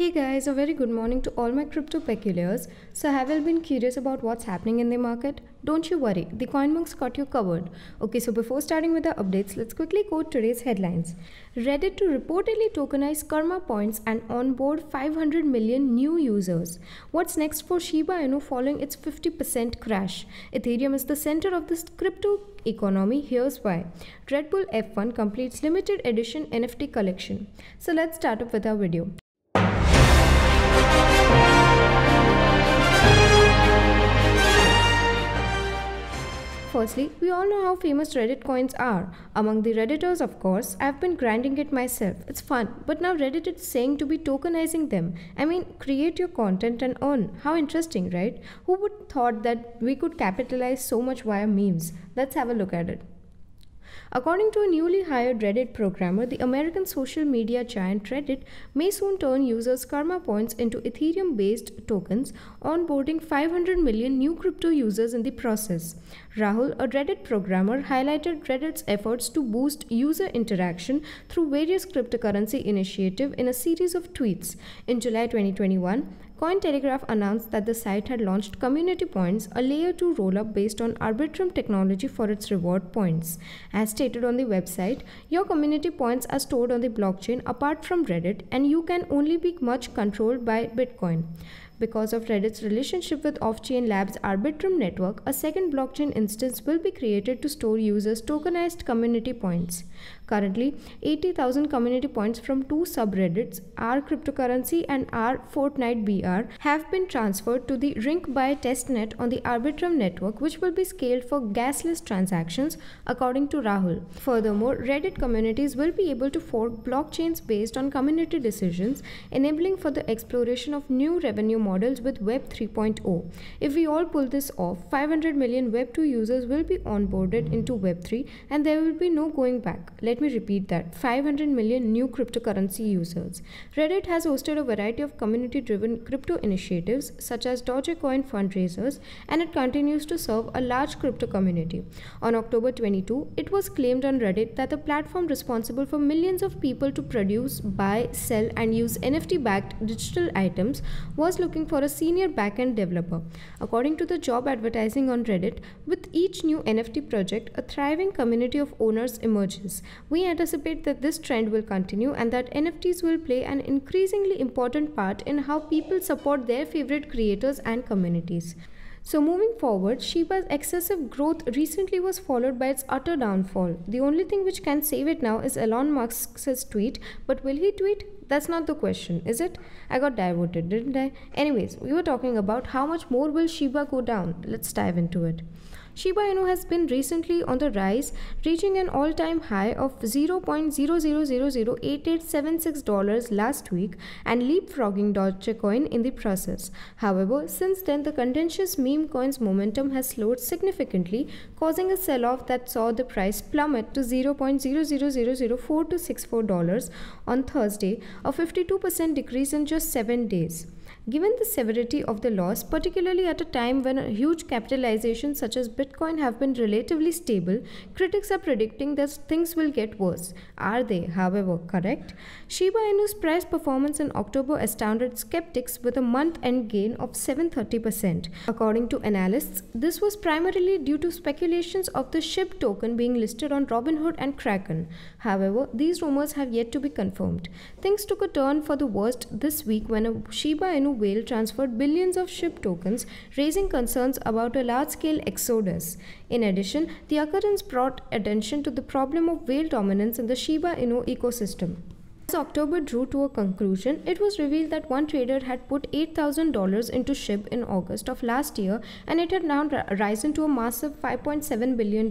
Hey guys, a very good morning to all my crypto peculiars. So have you been curious about what's happening in the market? Don't you worry, the CoinMonks got you covered. Okay, so before starting with the updates, let's quickly quote today's headlines. Reddit to reportedly tokenize Karma points and onboard 500 million new users. What's next for Shiba Inu following its 50% crash? Ethereum is the center of this crypto economy, here's why. Red Bull F1 completes limited edition NFT collection. So let's start up with our video. Firstly, we all know how famous Reddit coins are. Among the Redditors, of course, I've been grinding it myself. It's fun, but now Reddit is saying to be tokenizing them. I mean, create your content and earn. How interesting, right? Who would thought that we could capitalize so much via memes? Let's have a look at it. According to a newly hired Reddit programmer, the American social media giant Reddit may soon turn users' karma points into Ethereum based tokens, onboarding 500 million new crypto users in the process. Rahul, a Reddit programmer, highlighted Reddit's efforts to boost user interaction through various cryptocurrency initiatives in a series of tweets. In July 2021, Cointelegraph announced that the site had launched Community Points, a layer 2 rollup based on Arbitrum technology for its reward points. As stated on the website, your community points are stored on the blockchain apart from Reddit and you can only be much controlled by Bitcoin. Because of Reddit's relationship with Off-Chain Labs Arbitrum network, a second blockchain instance will be created to store users' tokenized community points. Currently, 80,000 community points from two subreddits, R Cryptocurrency and R Fortnite BR, have been transferred to the Rink by testnet on the Arbitrum network, which will be scaled for gasless transactions, according to Rahul. Furthermore, Reddit communities will be able to fork blockchains based on community decisions, enabling for the exploration of new revenue models with Web 3.0. If we all pull this off, 500 million Web 2 users will be onboarded into Web 3 and there will be no going back. Let let me repeat that 500 million new cryptocurrency users. Reddit has hosted a variety of community driven crypto initiatives such as Dogecoin fundraisers and it continues to serve a large crypto community. On October 22, it was claimed on Reddit that the platform responsible for millions of people to produce, buy, sell, and use NFT backed digital items was looking for a senior backend developer. According to the job advertising on Reddit, with each new NFT project, a thriving community of owners emerges. We anticipate that this trend will continue and that NFTs will play an increasingly important part in how people support their favorite creators and communities. So, moving forward, Shiba's excessive growth recently was followed by its utter downfall. The only thing which can save it now is Elon Musk's tweet, but will he tweet? That's not the question, is it? I got diverted, didn't I? Anyways, we were talking about how much more will Shiba go down. Let's dive into it. Shiba Inu has been recently on the rise, reaching an all time high of $0.00008876 last week and leapfrogging Dogecoin in the process. However, since then, the contentious meme coin's momentum has slowed significantly, causing a sell off that saw the price plummet to $0.0000464 on Thursday a 52% decrease in just 7 days. Given the severity of the loss, particularly at a time when huge capitalizations such as Bitcoin have been relatively stable, critics are predicting that things will get worse. Are they, however, correct? Shiba Inu's price performance in October astounded skeptics with a month end gain of 730%. According to analysts, this was primarily due to speculations of the SHIB token being listed on Robinhood and Kraken. However, these rumors have yet to be confirmed. Things took a turn for the worst this week when a Shiba Inu whale transferred billions of ship tokens, raising concerns about a large scale exodus. In addition, the occurrence brought attention to the problem of whale dominance in the Shiba Inu ecosystem. As October drew to a conclusion, it was revealed that one trader had put $8,000 into SHIB in August of last year and it had now risen to a massive $5.7 billion.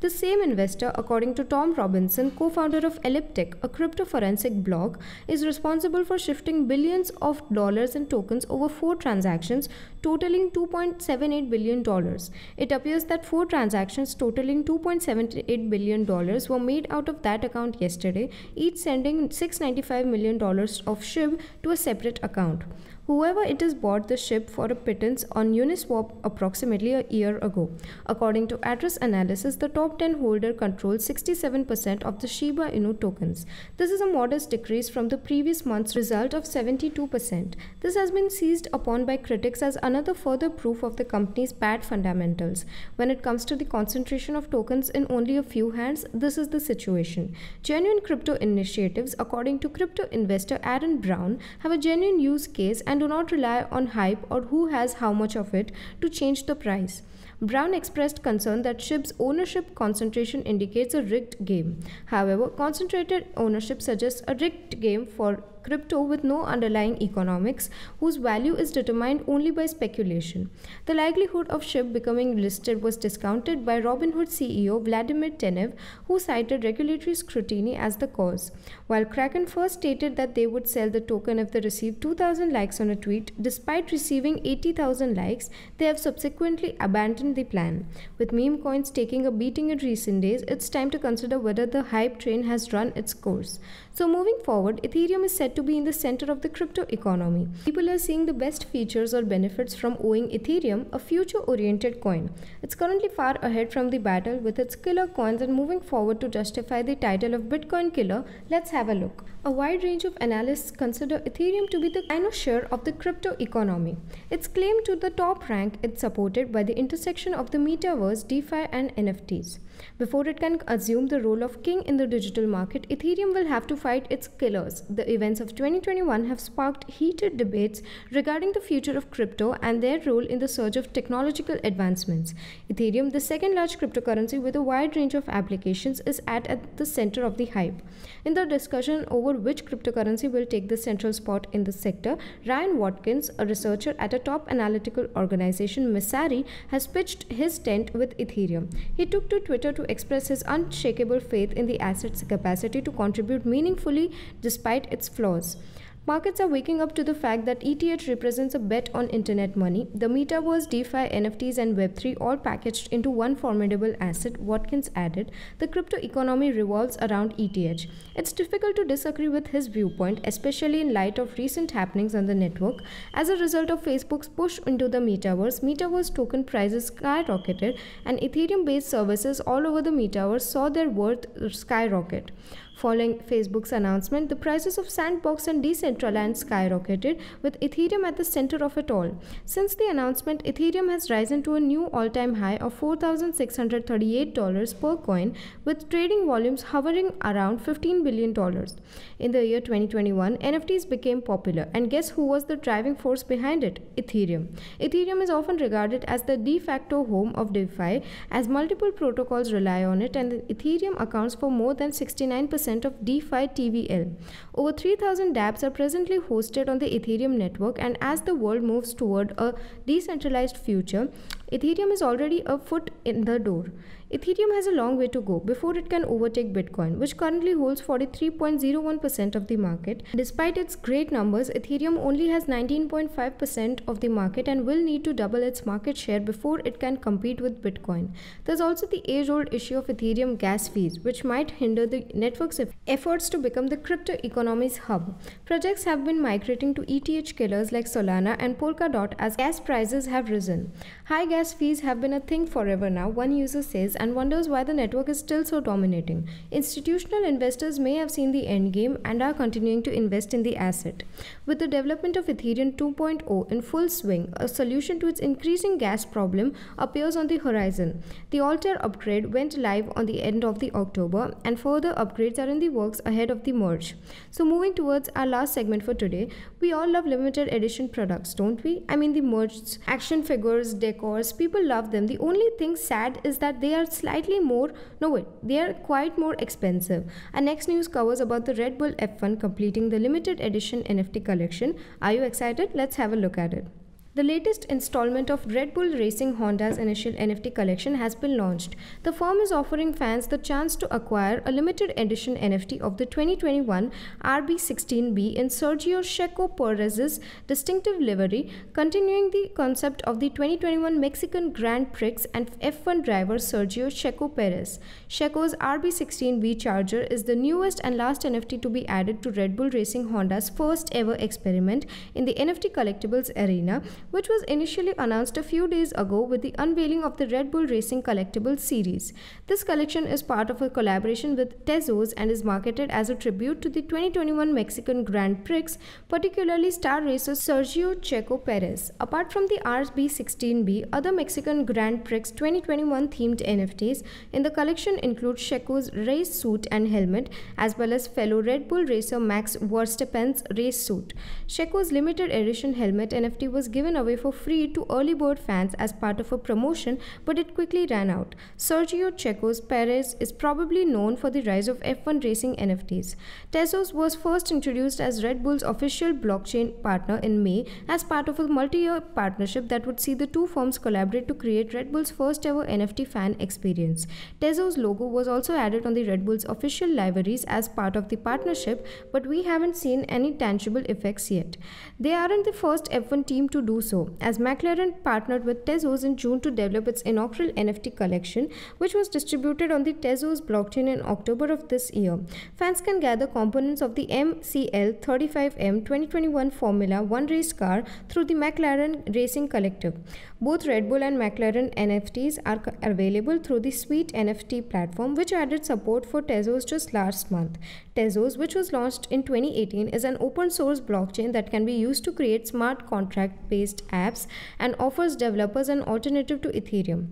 The same investor, according to Tom Robinson, co founder of Elliptic, a crypto forensic blog, is responsible for shifting billions of dollars in tokens over four transactions totaling $2.78 billion. It appears that four transactions totaling $2.78 billion were made out of that account yesterday, each sending $695 million of SHIB to a separate account. Whoever it is bought the ship for a pittance on Uniswap approximately a year ago. According to address analysis, the top 10 holder controls 67% of the Shiba Inu tokens. This is a modest decrease from the previous month's result of 72%. This has been seized upon by critics as another further proof of the company's bad fundamentals. When it comes to the concentration of tokens in only a few hands, this is the situation. Genuine crypto initiatives, according to crypto investor Aaron Brown, have a genuine use case and and do not rely on hype or who has how much of it to change the price. Brown expressed concern that ships' ownership concentration indicates a rigged game. However, concentrated ownership suggests a rigged game for crypto with no underlying economics whose value is determined only by speculation. The likelihood of SHIB becoming listed was discounted by Robinhood CEO Vladimir Tenev, who cited regulatory scrutiny as the cause. While Kraken first stated that they would sell the token if they received 2,000 likes on a tweet, despite receiving 80,000 likes, they have subsequently abandoned the plan. With meme coins taking a beating in recent days, it's time to consider whether the hype train has run its course. So moving forward, Ethereum is said to be in the center of the crypto economy. People are seeing the best features or benefits from owing Ethereum, a future-oriented coin. It's currently far ahead from the battle with its killer coins and moving forward to justify the title of Bitcoin killer, let's have a look. A wide range of analysts consider Ethereum to be the dinosaur of the crypto economy. Its claim to the top rank is supported by the intersection of the metaverse, DeFi and NFTs. Before it can assume the role of king in the digital market, Ethereum will have to fight its killers. The events of 2021 have sparked heated debates regarding the future of crypto and their role in the surge of technological advancements. Ethereum, the second large cryptocurrency with a wide range of applications, is at, at the center of the hype. In the discussion over which cryptocurrency will take the central spot in the sector, Ryan Watkins, a researcher at a top analytical organization, Messari, has pitched his tent with Ethereum. He took to Twitter to express his unshakable faith in the asset's capacity to contribute meaningfully meaningfully despite its flaws. Markets are waking up to the fact that ETH represents a bet on internet money. The metaverse, DeFi, NFTs, and Web3 all packaged into one formidable asset, Watkins added. The crypto economy revolves around ETH. It's difficult to disagree with his viewpoint, especially in light of recent happenings on the network. As a result of Facebook's push into the metaverse, metaverse token prices skyrocketed, and Ethereum based services all over the metaverse saw their worth skyrocket. Following Facebook's announcement, the prices of Sandbox and Decentraland skyrocketed, with Ethereum at the center of it all. Since the announcement, Ethereum has risen to a new all time high of $4,638 per coin, with trading volumes hovering around $15 billion. In the year 2021, NFTs became popular, and guess who was the driving force behind it? Ethereum. Ethereum is often regarded as the de facto home of DeFi, as multiple protocols rely on it, and Ethereum accounts for more than 69% of DeFi TVL. Over 3,000 dApps are presently hosted on the Ethereum network, and as the world moves toward a decentralized future, Ethereum is already a foot in the door. Ethereum has a long way to go before it can overtake Bitcoin, which currently holds 43.01% of the market. Despite its great numbers, Ethereum only has 19.5% of the market and will need to double its market share before it can compete with Bitcoin. There's also the age old issue of Ethereum gas fees, which might hinder the network's efforts to become the crypto economy's hub. Projects have been migrating to ETH killers like Solana and Polkadot as gas prices have risen. High gas fees have been a thing forever now, one user says and wonders why the network is still so dominating. Institutional investors may have seen the endgame and are continuing to invest in the asset. With the development of Ethereum 2.0 in full swing, a solution to its increasing gas problem appears on the horizon. The Altair upgrade went live on the end of the October and further upgrades are in the works ahead of the merge. So moving towards our last segment for today, we all love limited edition products, don't we? I mean the merged action figures, decors, people love them. The only thing sad is that they are slightly more no wait they are quite more expensive our next news covers about the red bull f1 completing the limited edition nft collection are you excited let's have a look at it the latest installment of Red Bull Racing Honda's initial NFT collection has been launched. The firm is offering fans the chance to acquire a limited edition NFT of the 2021 RB16B in Sergio Checo Perez's distinctive livery, continuing the concept of the 2021 Mexican Grand Prix and F1 driver Sergio Checo Perez. Checo's RB16B Charger is the newest and last NFT to be added to Red Bull Racing Honda's first ever experiment in the NFT collectibles arena, which was initially announced a few days ago with the unveiling of the Red Bull Racing Collectibles series. This collection is part of a collaboration with Tezos and is marketed as a tribute to the 2021 Mexican Grand Prix, particularly star racer Sergio Checo Perez. Apart from the RB16B, other Mexican Grand Prix 2021 themed NFTs in the collection include Checo's race suit and helmet, as well as fellow Red Bull racer Max Verstappen's race suit. Checo's limited edition helmet NFT was given away for free to early bird fans as part of a promotion, but it quickly ran out. Sergio Checo's Perez is probably known for the rise of F1 racing NFTs. Tezos was first introduced as Red Bull's official blockchain partner in May as part of a multi year partnership that would see the two firms collaborate to create Red Bull's first ever NFT fan experience. Tezos' logo was also added on the Red Bull's official liveries as part of the partnership, but we haven't seen any tangible effects yet. They aren't the first F1 team to do so so, as McLaren partnered with Tezos in June to develop its inaugural NFT collection, which was distributed on the Tezos blockchain in October of this year. Fans can gather components of the MCL 35M 2021 Formula 1 race car through the McLaren Racing Collective. Both Red Bull and McLaren NFTs are available through the Sweet NFT platform, which added support for Tezos just last month. Tezos, which was launched in 2018, is an open source blockchain that can be used to create smart contract based apps and offers developers an alternative to Ethereum.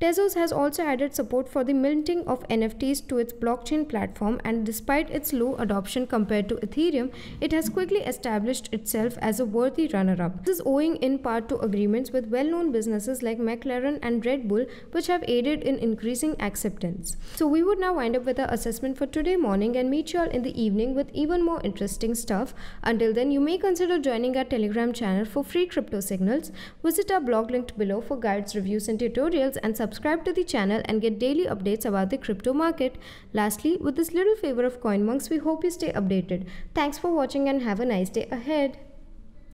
Tezos has also added support for the minting of NFTs to its blockchain platform and despite its low adoption compared to Ethereum, it has quickly established itself as a worthy runner-up. This is owing in part to agreements with well-known businesses like McLaren and Red Bull which have aided in increasing acceptance. So we would now wind up with our assessment for today morning and meet you all in the evening with even more interesting stuff. Until then, you may consider joining our Telegram channel for free crypto signals. Visit our blog linked below for guides, reviews and tutorials and subscribe subscribe to the channel and get daily updates about the crypto market. Lastly, with this little favor of CoinMonks, we hope you stay updated. Thanks for watching and have a nice day ahead.